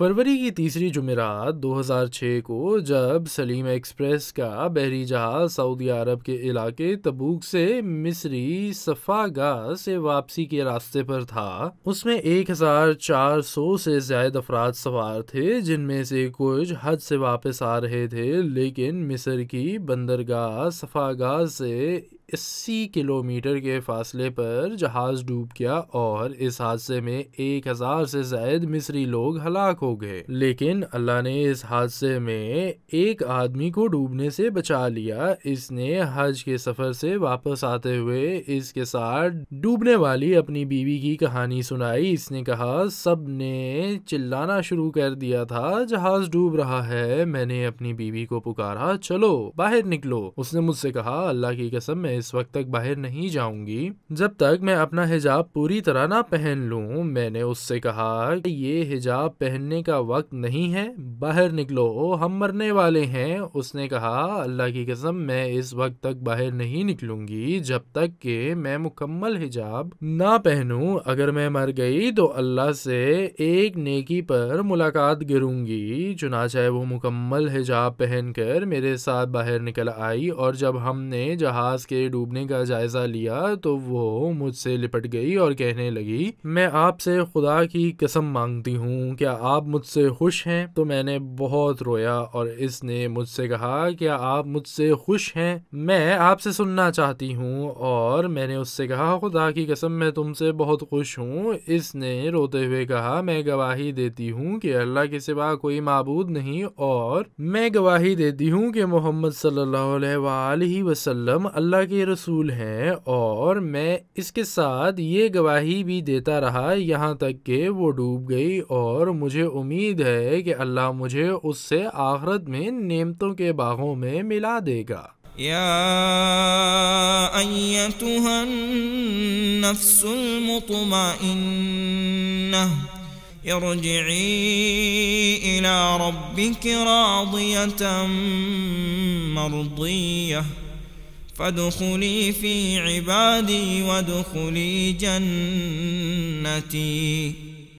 फरवरी की तीसरी जुमेरात 2006 को जब सलीम एक्सप्रेस का बहरी जहाज सऊदी अरब के इलाके तबूक से मिस्री सफागा से वापसी के रास्ते पर था उसमें 1400 से ज्यादा अफराद सवार थे जिनमें से कुछ हज से वापस आ रहे थे लेकिन मिस्र की बंदरगाह सफागा से अस्सी किलोमीटर के फासले पर जहाज़ डूब गया और इस हादसे में एक हज़ार से जायद मिस्री लोग हलाक हो गए लेकिन अल्लाह ने इस हादसे में एक आदमी को डूबने से बचा लिया इसने हज के सफ़र से वापस आते हुए इसके साथ डूबने वाली अपनी बीवी की कहानी सुनाई इसने कहा सब ने चिल्लाना शुरू कर दिया था जहाज़ डूब रहा है मैंने अपनी बीवी को पुकारा चलो बाहर निकलो उसने मुझसे कहा अल्लाह की कसम मैं इस वक्त तक बाहर नहीं जाऊंगी जब तक मैं अपना हिजाब पूरी तरह ना पहन लूं मैंने उससे कहा ये हिजाब पहनने का वक्त नहीं है बाहर निकलो हम मरने वाले हैं उसने कहा अल्लाह की कसम मैं इस वक्त तक बाहर नहीं निकलूंगी जब तक कि मैं मुकम्मल हिजाब ना पहनूं अगर मैं मर गई तो अल्लाह से एक नेकी पर मुलाकात गिरूंगी चुना चाहे वो मुकम्मल हिजाब पहनकर मेरे साथ बाहर निकल आई और जब हमने जहाज के डूबने का जायज़ा लिया तो वो मुझसे लिपट गई और कहने लगी मैं आपसे खुदा की कसम मांगती हूँ क्या आप मुझसे खुश हैं तो मैंने बहुत रोया और इसने मुझसे कहा क्या आप मुझसे खुश हैं मैं आपसे सुनना चाहती हूँ और मैंने उससे कहा खुदा की कसम मैं तुमसे बहुत खुश हूँ इसने रोते हुए कहा मैं गवाही देती हूँ कि अल्लाह के सिवा कोई मबूद नहीं और मैं गवाही देती हूँ कि मोहम्मद सल्लल्लाहु अलैहि अल्लाह के ये रसूल हैं और मैं इसके साथ ये गवाही भी देता रहा यहाँ तक कि वो डूब गई और मुझे उम्मीद है कि अल्लाह मुझे उससे आखरत में नेमतों के बागों में मिला देगा या فادخلي في عبادي وادخلي جنتي